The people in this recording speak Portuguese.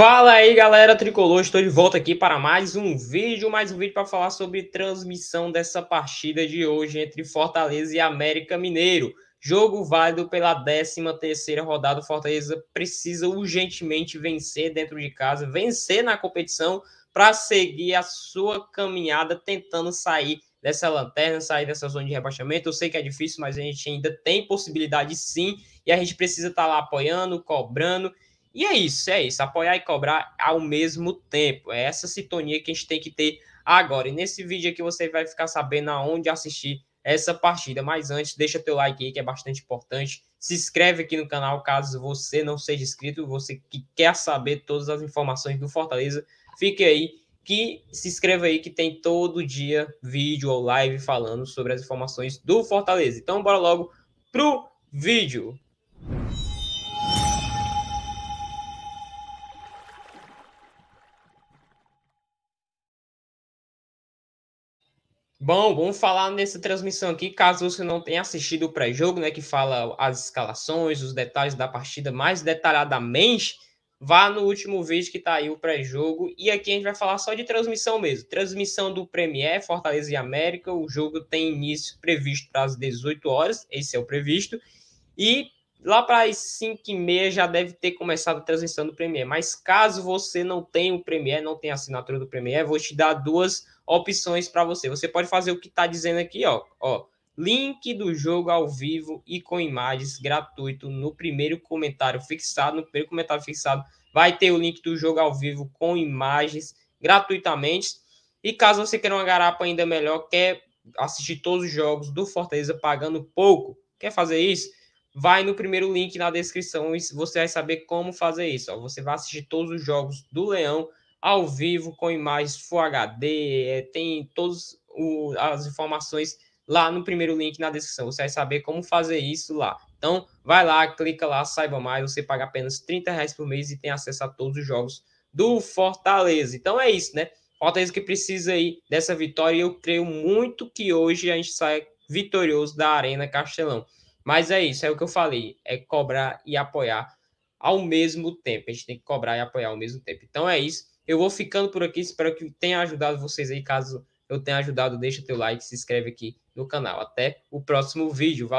Fala aí galera tricolor, estou de volta aqui para mais um vídeo, mais um vídeo para falar sobre transmissão dessa partida de hoje entre Fortaleza e América Mineiro. Jogo válido pela 13ª rodada, Fortaleza precisa urgentemente vencer dentro de casa, vencer na competição para seguir a sua caminhada tentando sair dessa lanterna, sair dessa zona de rebaixamento. Eu sei que é difícil, mas a gente ainda tem possibilidade sim, e a gente precisa estar tá lá apoiando, cobrando e é isso, é isso. Apoiar e cobrar ao mesmo tempo. É essa sintonia que a gente tem que ter agora. E nesse vídeo aqui você vai ficar sabendo aonde assistir essa partida. Mas antes, deixa teu like aí, que é bastante importante. Se inscreve aqui no canal caso você não seja inscrito, você que quer saber todas as informações do Fortaleza, fique aí que se inscreva aí que tem todo dia vídeo ou live falando sobre as informações do Fortaleza. Então bora logo pro vídeo. Bom, vamos falar nessa transmissão aqui, caso você não tenha assistido o pré-jogo, né, que fala as escalações, os detalhes da partida mais detalhadamente, vá no último vídeo que está aí o pré-jogo e aqui a gente vai falar só de transmissão mesmo. Transmissão do Premier Fortaleza e América, o jogo tem início previsto para as 18 horas, esse é o previsto. E Lá para as 5 e meia já deve ter começado a transmissão do Premiere. Mas caso você não tenha o Premiere, não tenha assinatura do Premiere, vou te dar duas opções para você. Você pode fazer o que está dizendo aqui, ó, ó. Link do jogo ao vivo e com imagens gratuito no primeiro comentário fixado. No primeiro comentário fixado vai ter o link do jogo ao vivo com imagens gratuitamente. E caso você queira uma garapa ainda melhor, quer assistir todos os jogos do Fortaleza pagando pouco, quer fazer isso? vai no primeiro link na descrição e você vai saber como fazer isso. Ó. Você vai assistir todos os jogos do Leão ao vivo com imagens Full HD, é, tem todas as informações lá no primeiro link na descrição. Você vai saber como fazer isso lá. Então, vai lá, clica lá, saiba mais. Você paga apenas 30 reais por mês e tem acesso a todos os jogos do Fortaleza. Então é isso, né? Fortaleza que precisa aí dessa vitória e eu creio muito que hoje a gente saia vitorioso da Arena Castelão. Mas é isso, é o que eu falei, é cobrar e apoiar ao mesmo tempo. A gente tem que cobrar e apoiar ao mesmo tempo. Então é isso. Eu vou ficando por aqui, espero que tenha ajudado vocês aí. Caso eu tenha ajudado, deixa teu like, se inscreve aqui no canal. Até o próximo vídeo. Valeu!